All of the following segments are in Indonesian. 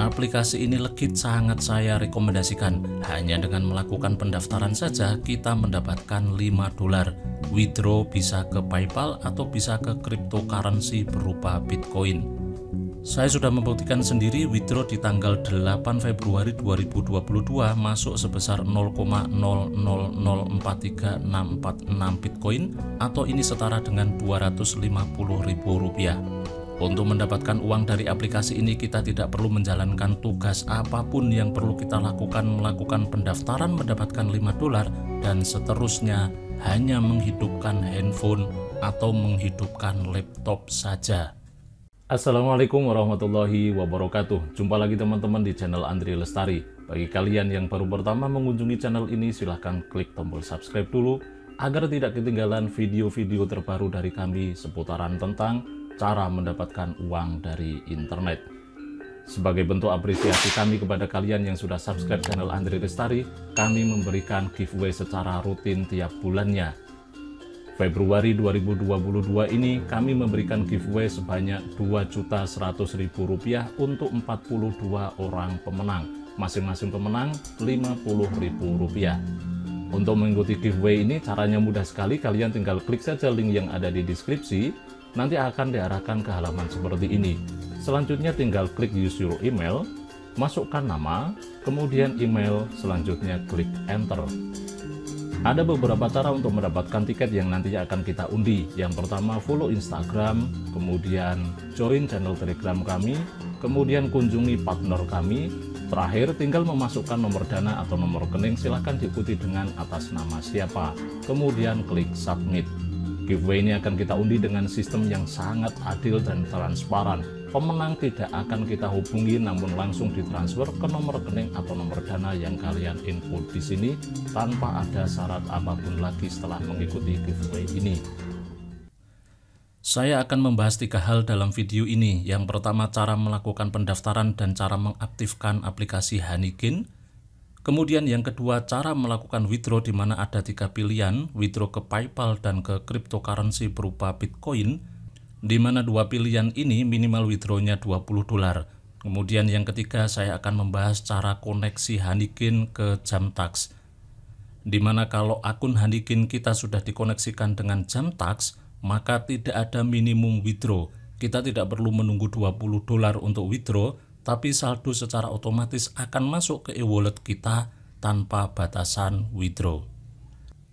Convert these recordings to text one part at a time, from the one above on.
Aplikasi ini legit sangat saya rekomendasikan. Hanya dengan melakukan pendaftaran saja kita mendapatkan 5 dolar. Withdraw bisa ke PayPal atau bisa ke cryptocurrency berupa Bitcoin. Saya sudah membuktikan sendiri withdraw di tanggal 8 Februari 2022 masuk sebesar 0,00043646 Bitcoin atau ini setara dengan 250.000 rupiah. Untuk mendapatkan uang dari aplikasi ini kita tidak perlu menjalankan tugas apapun yang perlu kita lakukan melakukan pendaftaran mendapatkan 5 dolar dan seterusnya hanya menghidupkan handphone atau menghidupkan laptop saja. Assalamualaikum warahmatullahi wabarakatuh. Jumpa lagi teman-teman di channel Andri Lestari. Bagi kalian yang baru pertama mengunjungi channel ini silahkan klik tombol subscribe dulu agar tidak ketinggalan video-video terbaru dari kami seputaran tentang cara mendapatkan uang dari internet. Sebagai bentuk apresiasi kami kepada kalian yang sudah subscribe channel Andri Lestari, kami memberikan giveaway secara rutin tiap bulannya. Februari 2022 ini kami memberikan giveaway sebanyak Rp2.100.000 untuk 42 orang pemenang. Masing-masing pemenang Rp50.000. Untuk mengikuti giveaway ini caranya mudah sekali, kalian tinggal klik saja link yang ada di deskripsi nanti akan diarahkan ke halaman seperti ini. Selanjutnya tinggal klik use your email, masukkan nama, kemudian email, selanjutnya klik enter. Ada beberapa cara untuk mendapatkan tiket yang nantinya akan kita undi. Yang pertama, follow Instagram, kemudian join channel Telegram kami, kemudian kunjungi partner kami. Terakhir, tinggal memasukkan nomor dana atau nomor rekening silahkan diikuti dengan atas nama siapa. Kemudian klik submit. Giveaway ini akan kita undi dengan sistem yang sangat adil dan transparan. Pemenang tidak akan kita hubungi namun langsung ditransfer ke nomor rekening atau nomor dana yang kalian input di sini tanpa ada syarat apapun lagi setelah mengikuti giveaway ini. Saya akan membahas tiga hal dalam video ini. Yang pertama cara melakukan pendaftaran dan cara mengaktifkan aplikasi Hanikin. Kemudian yang kedua, cara melakukan withdraw di mana ada tiga pilihan, withdraw ke PayPal dan ke cryptocurrency berupa Bitcoin, di mana dua pilihan ini minimal withdrawnya 20 dolar. Kemudian yang ketiga, saya akan membahas cara koneksi Hanikin ke Jamtax. Di mana kalau akun Hanikin kita sudah dikoneksikan dengan Jamtax, maka tidak ada minimum withdraw. Kita tidak perlu menunggu 20 dolar untuk withdraw, tapi saldo secara otomatis akan masuk ke e-wallet kita tanpa batasan withdraw.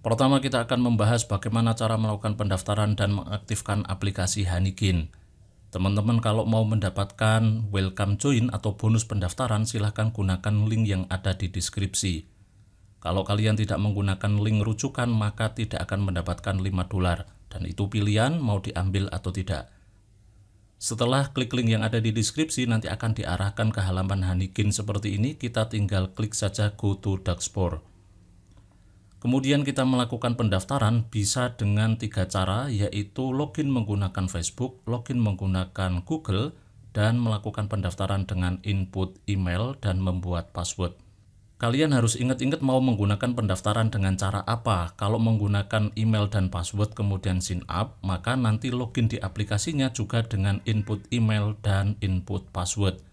Pertama kita akan membahas bagaimana cara melakukan pendaftaran dan mengaktifkan aplikasi Hanikin. Teman-teman kalau mau mendapatkan welcome join atau bonus pendaftaran silahkan gunakan link yang ada di deskripsi. Kalau kalian tidak menggunakan link rujukan maka tidak akan mendapatkan 5 dolar dan itu pilihan mau diambil atau tidak. Setelah klik link yang ada di deskripsi nanti akan diarahkan ke halaman Hanikin seperti ini, kita tinggal klik saja go to Duxport. Kemudian kita melakukan pendaftaran bisa dengan tiga cara yaitu login menggunakan Facebook, login menggunakan Google, dan melakukan pendaftaran dengan input email dan membuat password. Kalian harus ingat-ingat mau menggunakan pendaftaran dengan cara apa. Kalau menggunakan email dan password kemudian sign up, maka nanti login di aplikasinya juga dengan input email dan input password.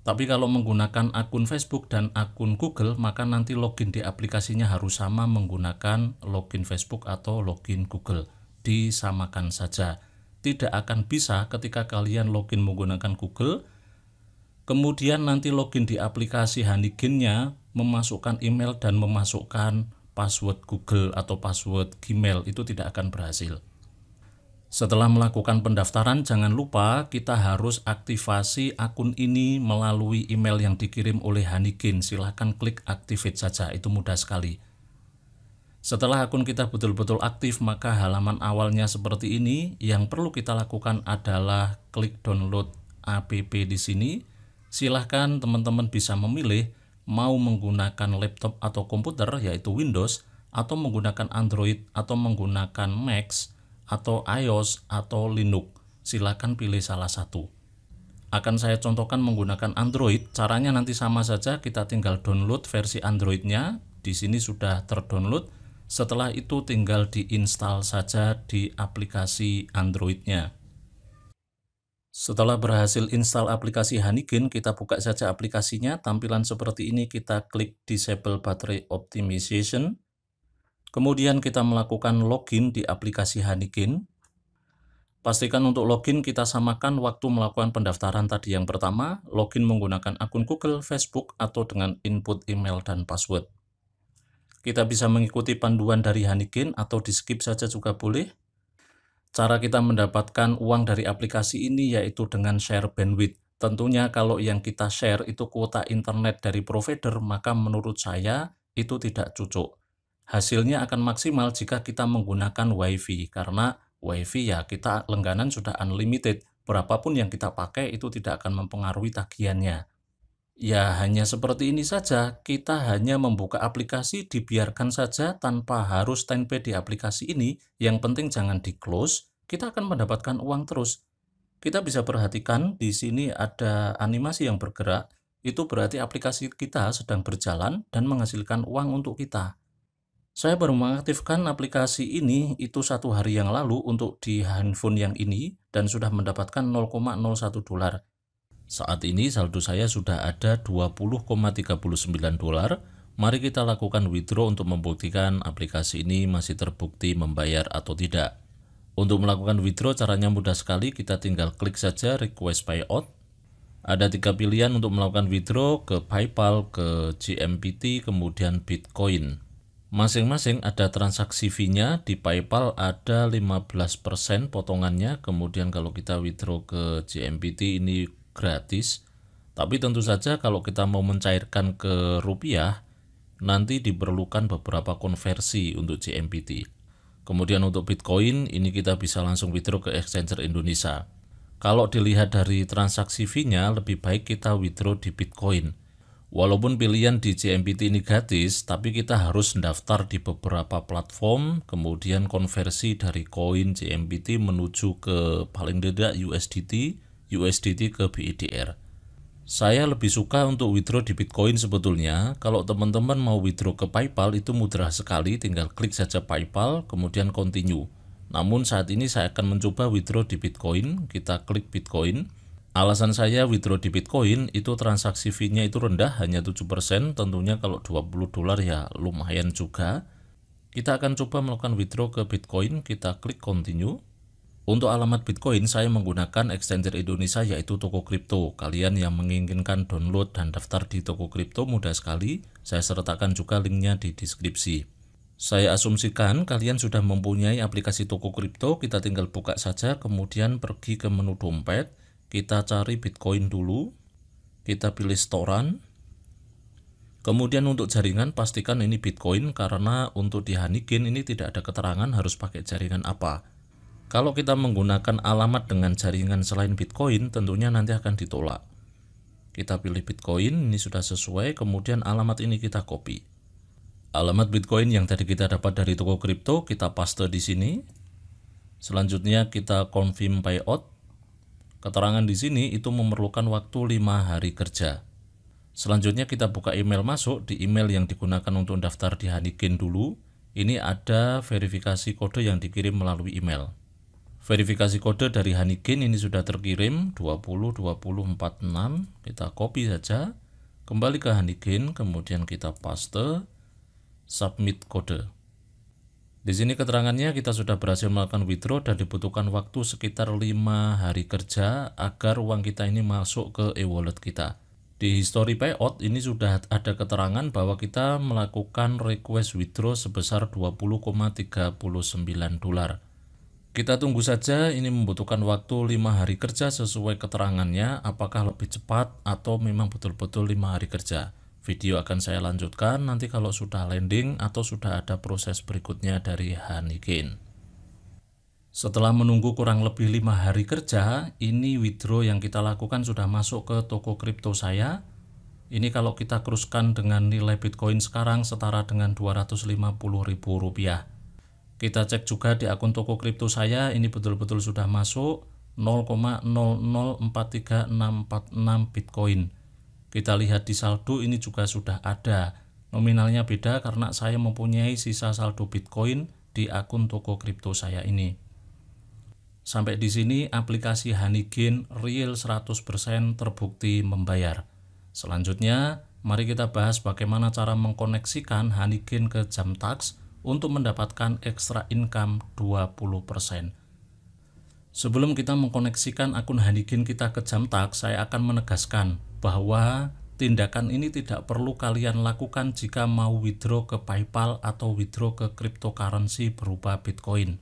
Tapi kalau menggunakan akun Facebook dan akun Google, maka nanti login di aplikasinya harus sama menggunakan login Facebook atau login Google. Disamakan saja. Tidak akan bisa ketika kalian login menggunakan Google, kemudian nanti login di aplikasi Honeygain-nya, memasukkan email dan memasukkan password Google atau password Gmail itu tidak akan berhasil. Setelah melakukan pendaftaran, jangan lupa kita harus aktivasi akun ini melalui email yang dikirim oleh Hanikin. Silahkan klik activate saja, itu mudah sekali. Setelah akun kita betul-betul aktif, maka halaman awalnya seperti ini. Yang perlu kita lakukan adalah klik download app di sini. Silahkan teman-teman bisa memilih mau menggunakan laptop atau komputer yaitu Windows atau menggunakan Android atau menggunakan Mac atau iOS atau Linux. Silakan pilih salah satu. Akan saya contohkan menggunakan Android. Caranya nanti sama saja, kita tinggal download versi Androidnya. Di sini sudah terdownload. Setelah itu tinggal diinstal saja di aplikasi Androidnya. Setelah berhasil install aplikasi Hanikin, kita buka saja aplikasinya. Tampilan seperti ini, kita klik Disable Battery Optimization. Kemudian kita melakukan login di aplikasi Hanikin. Pastikan untuk login kita samakan waktu melakukan pendaftaran tadi yang pertama, login menggunakan akun Google, Facebook, atau dengan input email dan password. Kita bisa mengikuti panduan dari Hanikin atau di skip saja juga boleh. Cara kita mendapatkan uang dari aplikasi ini yaitu dengan share bandwidth. Tentunya kalau yang kita share itu kuota internet dari provider, maka menurut saya itu tidak cocok. Hasilnya akan maksimal jika kita menggunakan WiFi, karena WiFi ya kita lengganan sudah unlimited, berapapun yang kita pakai itu tidak akan mempengaruhi tagihannya. Ya hanya seperti ini saja, kita hanya membuka aplikasi dibiarkan saja tanpa harus standby di aplikasi ini, yang penting jangan di close, kita akan mendapatkan uang terus. Kita bisa perhatikan di sini ada animasi yang bergerak, itu berarti aplikasi kita sedang berjalan dan menghasilkan uang untuk kita. Saya baru mengaktifkan aplikasi ini itu satu hari yang lalu untuk di handphone yang ini dan sudah mendapatkan 0,01 dolar saat ini saldo saya sudah ada 20,39 dolar. Mari kita lakukan withdraw untuk membuktikan aplikasi ini masih terbukti membayar atau tidak. Untuk melakukan withdraw caranya mudah sekali, kita tinggal klik saja request payout. Ada tiga pilihan untuk melakukan withdraw ke PayPal, ke GMPT, kemudian Bitcoin. Masing-masing ada transaksi fee-nya, di PayPal ada 15% potongannya, kemudian kalau kita withdraw ke GMPT ini gratis. Tapi tentu saja kalau kita mau mencairkan ke rupiah, nanti diperlukan beberapa konversi untuk GMPT. Kemudian untuk Bitcoin, ini kita bisa langsung withdraw ke Exchanger Indonesia. Kalau dilihat dari transaksi fee-nya, lebih baik kita withdraw di Bitcoin. Walaupun pilihan di GMPT ini gratis, tapi kita harus mendaftar di beberapa platform, kemudian konversi dari koin GMPT menuju ke paling tidak USDT, USDT ke BIDR. E saya lebih suka untuk withdraw di Bitcoin sebetulnya. Kalau teman-teman mau withdraw ke PayPal itu mudah sekali, tinggal klik saja PayPal kemudian continue. Namun saat ini saya akan mencoba withdraw di Bitcoin. Kita klik Bitcoin. Alasan saya withdraw di Bitcoin itu transaksi fee-nya itu rendah hanya 7%, tentunya kalau 20 dolar ya lumayan juga. Kita akan coba melakukan withdraw ke Bitcoin, kita klik continue. Untuk alamat Bitcoin, saya menggunakan exchanger Indonesia yaitu toko kripto. Kalian yang menginginkan download dan daftar di toko kripto mudah sekali. Saya sertakan juga linknya di deskripsi. Saya asumsikan kalian sudah mempunyai aplikasi toko kripto, kita tinggal buka saja, kemudian pergi ke menu dompet, kita cari Bitcoin dulu, kita pilih storan. kemudian untuk jaringan pastikan ini Bitcoin karena untuk di Hanikin ini tidak ada keterangan harus pakai jaringan apa. Kalau kita menggunakan alamat dengan jaringan selain Bitcoin, tentunya nanti akan ditolak. Kita pilih Bitcoin, ini sudah sesuai, kemudian alamat ini kita copy. Alamat Bitcoin yang tadi kita dapat dari toko kripto, kita paste di sini. Selanjutnya kita confirm payout. Keterangan di sini itu memerlukan waktu 5 hari kerja. Selanjutnya kita buka email masuk di email yang digunakan untuk daftar di Hanikin dulu. Ini ada verifikasi kode yang dikirim melalui email verifikasi kode dari Hanigen ini sudah terkirim 202046. kita copy saja kembali ke Hanigen kemudian kita paste submit kode di sini keterangannya kita sudah berhasil melakukan withdraw dan dibutuhkan waktu sekitar 5 hari kerja agar uang kita ini masuk ke e-wallet kita di history payout ini sudah ada keterangan bahwa kita melakukan request withdraw sebesar 20,39 dolar kita tunggu saja, ini membutuhkan waktu 5 hari kerja sesuai keterangannya, apakah lebih cepat atau memang betul-betul 5 hari kerja. Video akan saya lanjutkan nanti kalau sudah landing atau sudah ada proses berikutnya dari Hanikin. Setelah menunggu kurang lebih 5 hari kerja, ini withdraw yang kita lakukan sudah masuk ke toko kripto saya. Ini kalau kita keruskan dengan nilai Bitcoin sekarang setara dengan 250 ribu rupiah. Kita cek juga di akun toko kripto saya ini betul-betul sudah masuk 0,0043646 Bitcoin. Kita lihat di saldo ini juga sudah ada. Nominalnya beda karena saya mempunyai sisa saldo Bitcoin di akun toko kripto saya ini. Sampai di sini aplikasi Hanigen Real 100% terbukti membayar. Selanjutnya, mari kita bahas bagaimana cara mengkoneksikan Hanigen ke Jamtax untuk mendapatkan ekstra income 20%. Sebelum kita mengkoneksikan akun Hanikin kita ke Jamtak, saya akan menegaskan bahwa tindakan ini tidak perlu kalian lakukan jika mau withdraw ke PayPal atau withdraw ke cryptocurrency berupa Bitcoin.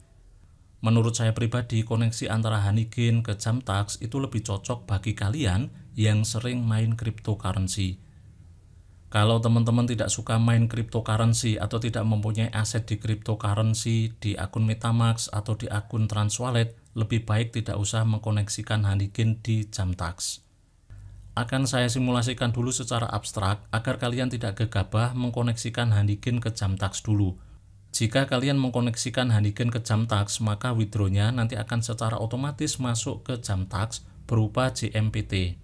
Menurut saya pribadi, koneksi antara Hanikin ke Jamtax itu lebih cocok bagi kalian yang sering main cryptocurrency. Kalau teman-teman tidak suka main cryptocurrency atau tidak mempunyai aset di cryptocurrency di akun Metamax atau di akun Transwallet, lebih baik tidak usah mengkoneksikan Honeygain di Jamtax. Akan saya simulasikan dulu secara abstrak agar kalian tidak gegabah mengkoneksikan Honeygain ke Jamtax dulu. Jika kalian mengkoneksikan Honeygain ke Jamtax, maka withdrawnya nanti akan secara otomatis masuk ke Jamtax berupa JMPT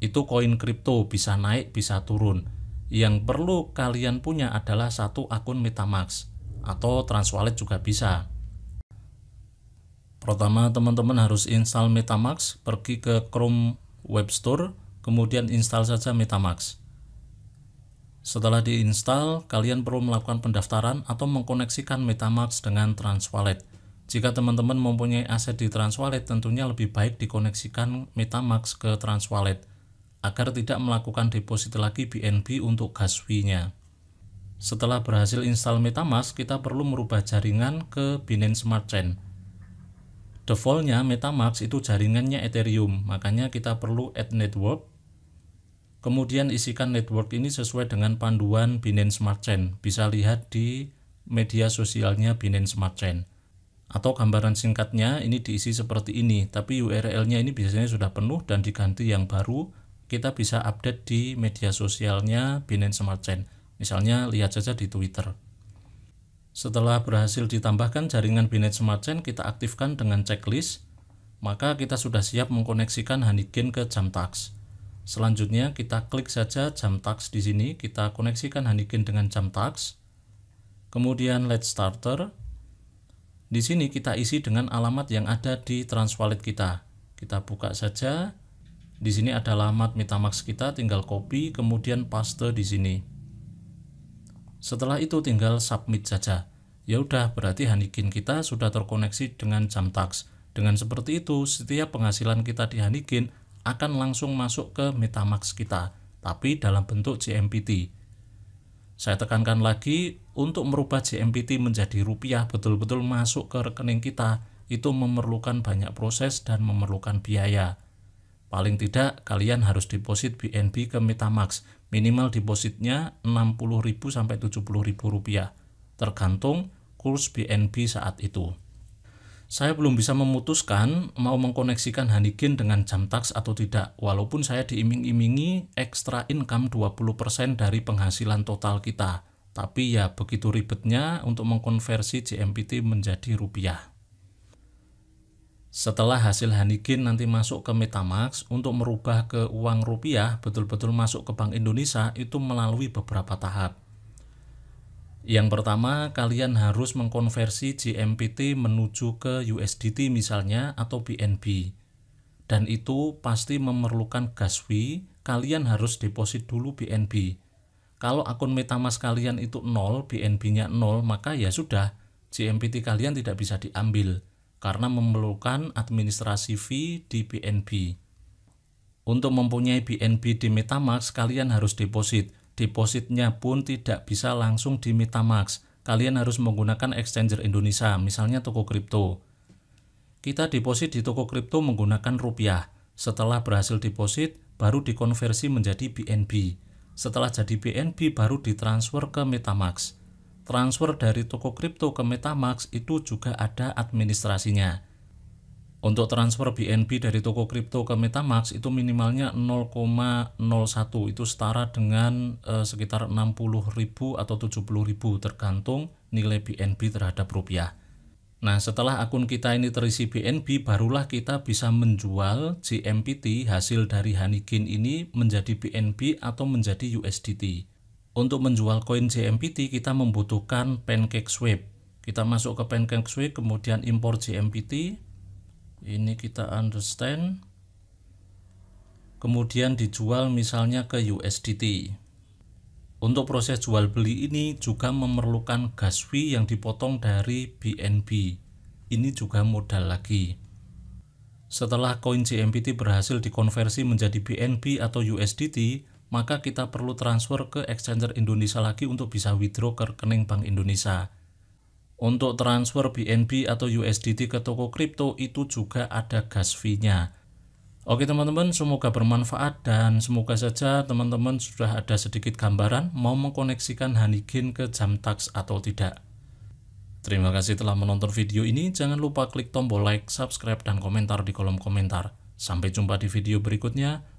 itu koin kripto bisa naik bisa turun. Yang perlu kalian punya adalah satu akun MetaMask atau Transwallet juga bisa. Pertama, teman-teman harus install MetaMask, pergi ke Chrome Web Store, kemudian install saja MetaMask. Setelah diinstal, kalian perlu melakukan pendaftaran atau mengkoneksikan MetaMask dengan Transwallet. Jika teman-teman mempunyai aset di Transwallet, tentunya lebih baik dikoneksikan MetaMask ke Transwallet agar tidak melakukan deposit lagi BNB untuk gas fee-nya. Setelah berhasil install MetaMask, kita perlu merubah jaringan ke Binance Smart Chain. Defaultnya MetaMask itu jaringannya Ethereum, makanya kita perlu add network. Kemudian isikan network ini sesuai dengan panduan Binance Smart Chain. Bisa lihat di media sosialnya Binance Smart Chain. Atau gambaran singkatnya ini diisi seperti ini, tapi URL-nya ini biasanya sudah penuh dan diganti yang baru kita bisa update di media sosialnya Binance Smart Chain. Misalnya lihat saja di Twitter. Setelah berhasil ditambahkan jaringan Binance Smart Chain, kita aktifkan dengan checklist, maka kita sudah siap mengkoneksikan Honeygain ke Jamtax. Selanjutnya kita klik saja Jamtax di sini, kita koneksikan Honeygain dengan Jamtax. Kemudian Let's Starter. Di sini kita isi dengan alamat yang ada di Transwallet kita. Kita buka saja di sini ada alamat Metamax kita, tinggal copy, kemudian paste di sini. Setelah itu tinggal submit saja. Ya udah, berarti Hanikin kita sudah terkoneksi dengan Jamtax. Dengan seperti itu, setiap penghasilan kita di Hanikin akan langsung masuk ke Metamax kita, tapi dalam bentuk GMPT. Saya tekankan lagi, untuk merubah GMPT menjadi rupiah betul-betul masuk ke rekening kita, itu memerlukan banyak proses dan memerlukan biaya Paling tidak kalian harus deposit BNB ke Metamax. Minimal depositnya rp 60.000 sampai 70.000 tergantung kurs BNB saat itu. Saya belum bisa memutuskan mau mengkoneksikan Hanikin dengan jam Jamtax atau tidak, walaupun saya diiming-imingi ekstra income 20% dari penghasilan total kita. Tapi ya begitu ribetnya untuk mengkonversi JMPT menjadi rupiah. Setelah hasil Hanikin nanti masuk ke Metamax untuk merubah ke uang rupiah betul-betul masuk ke Bank Indonesia itu melalui beberapa tahap. Yang pertama, kalian harus mengkonversi GMPT menuju ke USDT misalnya atau BNB. Dan itu pasti memerlukan gas fee, kalian harus deposit dulu BNB. Kalau akun Metamask kalian itu 0, BNB-nya 0, maka ya sudah, GMPT kalian tidak bisa diambil karena memerlukan administrasi fee di BNB. Untuk mempunyai BNB di Metamask, kalian harus deposit. Depositnya pun tidak bisa langsung di Metamask. Kalian harus menggunakan exchanger Indonesia, misalnya toko kripto. Kita deposit di toko kripto menggunakan rupiah. Setelah berhasil deposit, baru dikonversi menjadi BNB. Setelah jadi BNB, baru ditransfer ke Metamask transfer dari toko kripto ke Metamask itu juga ada administrasinya. Untuk transfer BNB dari toko kripto ke Metamask itu minimalnya 0,01 itu setara dengan eh, sekitar 60.000 atau 70.000 tergantung nilai BNB terhadap rupiah. Nah, setelah akun kita ini terisi BNB, barulah kita bisa menjual GMPT hasil dari Hanikin ini menjadi BNB atau menjadi USDT. Untuk menjual koin JMPT kita membutuhkan pancake swap. Kita masuk ke pancake swap kemudian import JMPT. Ini kita understand. Kemudian dijual misalnya ke USDT. Untuk proses jual beli ini juga memerlukan gas fee yang dipotong dari BNB. Ini juga modal lagi. Setelah koin JMPT berhasil dikonversi menjadi BNB atau USDT, maka kita perlu transfer ke Exchanger Indonesia lagi untuk bisa withdraw ke rekening Bank Indonesia. Untuk transfer BNB atau USDT ke toko kripto itu juga ada gas fee-nya. Oke teman-teman, semoga bermanfaat dan semoga saja teman-teman sudah ada sedikit gambaran mau mengkoneksikan Hanigin ke Jamtax atau tidak. Terima kasih telah menonton video ini, jangan lupa klik tombol like, subscribe, dan komentar di kolom komentar. Sampai jumpa di video berikutnya.